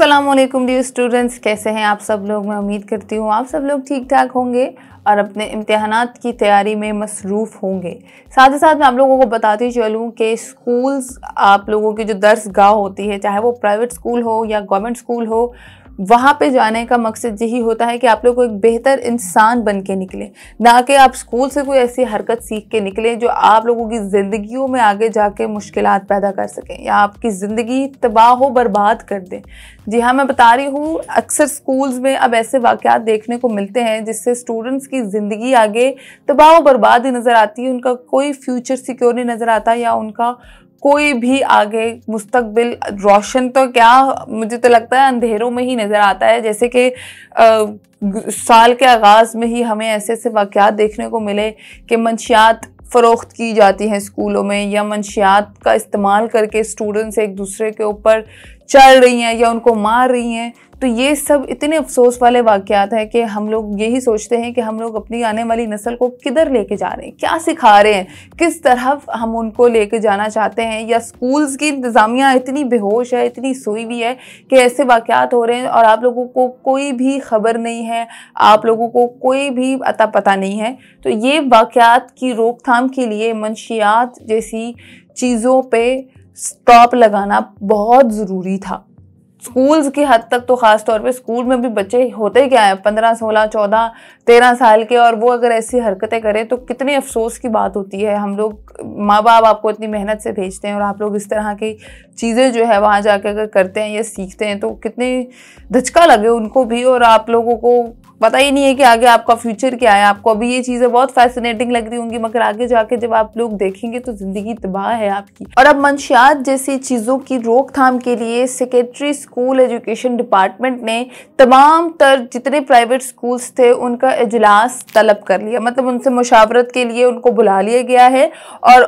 Aslam D students कैसे हैं आप सब लोग मैं उम्मीद करती हूँ आप सब लोग ठीक ठाक होंगे और अपने इम्तहान की तैयारी में मसरूफ़ होंगे साथ ही साथ मैं आप लोगों को बताती चलूँ कि स्कूल्स आप लोगों की जो दर्स गाह होती है चाहे वो प्राइवेट स्कूल हो या गवर्नमेंट स्कूल हो वहाँ पे जाने का मकसद यही होता है कि आप लोग को एक बेहतर इंसान बन के निकले ना कि आप स्कूल से कोई ऐसी हरकत सीख के निकलें जो आप लोगों की ज़िंदगियों में आगे जाके मुश्किल पैदा कर सकें या आपकी ज़िंदगी तबाह हो बर्बाद कर दें जी हाँ मैं बता रही हूँ अक्सर स्कूल्स में अब ऐसे वाक़ात देखने को मिलते हैं जिससे स्टूडेंट्स की ज़िंदगी आगे तबाह बर्बाद ही नज़र आती है उनका कोई फ्यूचर सिक्योर नहीं नज़र आता या उनका कोई भी आगे मुस्तकबिल रोशन तो क्या मुझे तो लगता है अंधेरों में ही नज़र आता है जैसे कि साल के आगाज़ में ही हमें ऐसे ऐसे वाक़ देखने को मिले कि मंशियात फ़रोख्त की जाती हैं स्कूलों में या मंशियात का इस्तेमाल करके स्टूडेंट्स एक दूसरे के ऊपर चल रही हैं या उनको मार रही हैं तो ये सब इतने अफसोस वाले वाक़ात हैं कि हम लोग यही सोचते हैं कि हम लोग अपनी आने वाली नस्ल को किधर लेके जा रहे हैं क्या सिखा रहे हैं किस तरह हम उनको लेके जाना चाहते हैं या स्कूल्स की इंतज़ामिया इतनी बेहोश है इतनी सोई हुई है कि ऐसे वाक़ात हो रहे हैं और आप लोगों को कोई भी खबर नहीं है आप लोगों को कोई भी अता पता नहीं है तो ये वाक़ात की रोकथाम के लिए मनशियात जैसी चीज़ों पर स्टॉप लगाना बहुत ज़रूरी था स्कूल्स की हद तक तो ख़ास तौर पे स्कूल में भी बच्चे होते क्या हैं पंद्रह सोलह चौदह तेरह साल के और वो अगर ऐसी हरकतें करें तो कितने अफसोस की बात होती है हम लोग माँ बाप आपको इतनी मेहनत से भेजते हैं और आप लोग इस तरह की चीज़ें जो है वहाँ जाके अगर करते हैं या सीखते हैं तो कितने धचका लगे उनको भी और आप लोगों को पता ही नहीं है कि आगे आपका फ्यूचर क्या है आपको अभी ये चीज़ें बहुत फैसिनेटिंग लग रही होंगी मगर आगे जाके जब आप लोग देखेंगे तो ज़िंदगी तबाह है आपकी और अब मंशियात जैसी चीज़ों की रोकथाम के लिए सेक्रेटरी स्कूल एजुकेशन डिपार्टमेंट ने तमाम तर जितने प्राइवेट स्कूल्स थे उनका इजलास तलब कर लिया मतलब उनसे मुशावरत के लिए उनको बुला लिया गया है और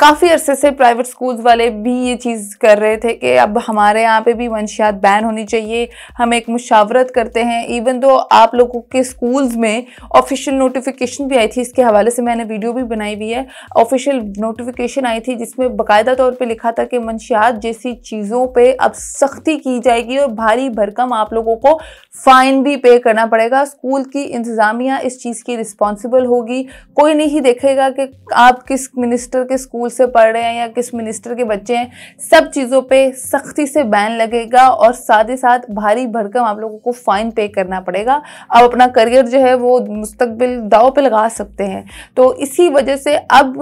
काफ़ी अरसे से प्राइवेट स्कूल्स वाले भी ये चीज़ कर रहे थे कि अब हमारे यहाँ पे भी मंशियात बैन होनी चाहिए हम एक मुशावरत करते हैं इवन तो आप लोगों के स्कूल्स में ऑफिशियल नोटिफिकेशन भी आई थी इसके हवाले से मैंने वीडियो भी बनाई हुई है ऑफिशियल नोटिफिकेशन आई थी जिसमें बाकायदा तौर पर लिखा था कि मंशियात जैसी चीज़ों पर अब सख्ती की जाएगी और भारी भरकम आप लोगों को फ़ाइन भी पे करना पड़ेगा स्कूल की इंतज़ामिया इस चीज़ की रिस्पॉन्सिबल होगी कोई नहीं देखेगा कि आप किस मिनिस्टर के स्कूल से पढ़ रहे हैं या किस मिनिस्टर के बच्चे हैं सब चीज़ों पे सख्ती से बैन लगेगा और साथ ही साथ भारी भरकम आप लोगों को फ़ाइन पे करना पड़ेगा आप अपना करियर जो है वो मुस्तबिल दाव पे लगा सकते हैं तो इसी वजह से अब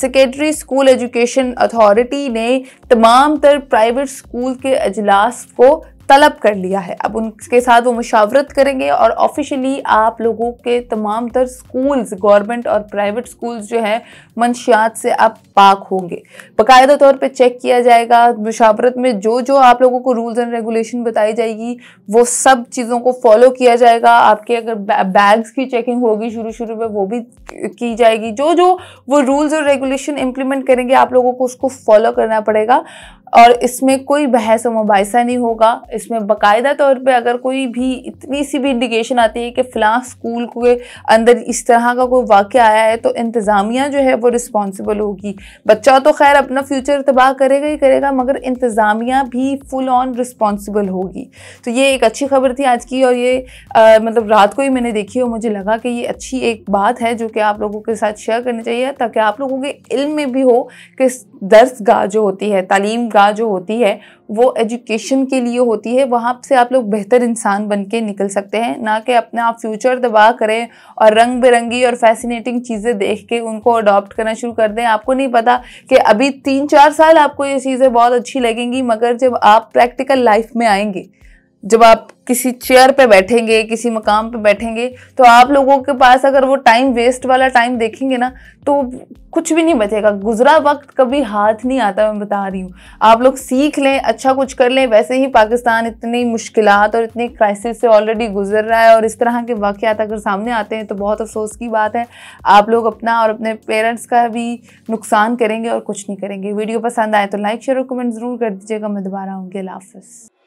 सेक्रेटरी स्कूल एजुकेशन अथॉरिटी ने तमाम तर प्राइवेट स्कूल के अजलास को तलब कर लिया है अब उनके साथ वो मुशावरत करेंगे और ऑफिशियली आप लोगों के तमाम तर स्कूल्स गवर्नमेंट और प्राइवेट स्कूल्स जो हैं मंशियात से आप पाक होंगे बाकायदा तौर पे चेक किया जाएगा मुशावरत में जो जो आप लोगों को रूल्स एंड रेगुलेशन बताई जाएगी वो सब चीज़ों को फॉलो किया जाएगा आपके अगर बैग्स की चेकिंग होगी शुरू शुरू में वो भी की जाएगी जो जो वो रूल्स और रेगुलेशन इम्प्लीमेंट करेंगे आप लोगों को उसको फॉलो करना पड़ेगा और इसमें कोई बहस व मुबासा नहीं होगा इसमें बाकायदा तौर पे अगर कोई भी इतनी सी भी इंडिकेशन आती है कि फ़िलहाल स्कूल के अंदर इस तरह का कोई वाक़ आया है तो इंतज़ामिया जो है वो रिस्पॉन्सिबल होगी बच्चा तो खैर अपना फ्यूचर तबाह करेगा ही करेगा मगर इंतज़ामिया भी फुल ऑन रिस्पॉन्सिबल होगी तो ये एक अच्छी खबर थी आज की और ये आ, मतलब रात को ही मैंने देखी और मुझे लगा कि ये अच्छी एक बात है जो कि आप लोगों के साथ शेयर करनी चाहिए ताकि आप लोगों के इल्म में भी हो कि दर्स गाह जो होती है तालीम गाह शिक्षा जो होती है वो एजुकेशन के लिए होती है वहाँ से आप लोग बेहतर इंसान बन के निकल सकते हैं ना कि अपना आप फ्यूचर दबा करें और रंग बिरंगी और फैसिनेटिंग चीज़ें देख के उनको अडॉप्ट करना शुरू कर दें आपको नहीं पता कि अभी तीन चार साल आपको ये चीज़ें बहुत अच्छी लगेंगी मगर जब आप प्रैक्टिकल लाइफ में आएंगे जब आप किसी चेयर पे बैठेंगे किसी मकाम पे बैठेंगे तो आप लोगों के पास अगर वो टाइम वेस्ट वाला टाइम देखेंगे ना तो कुछ भी नहीं बचेगा गुजरा वक्त कभी हाथ नहीं आता मैं बता रही हूँ आप लोग सीख लें अच्छा कुछ कर लें वैसे ही पाकिस्तान इतनी मुश्किल और इतनी क्राइसिस से ऑलरेडी गुजर रहा है और इस तरह के वाक़ अगर सामने आते हैं तो बहुत अफसोस की बात है आप लोग अपना और अपने पेरेंट्स का भी नुकसान करेंगे और कुछ नहीं करेंगे वीडियो पसंद आए तो लाइक शेयर और कमेंट ज़रूर कर दीजिएगा मैं दोबारा आऊँगी अल्लाह हाफ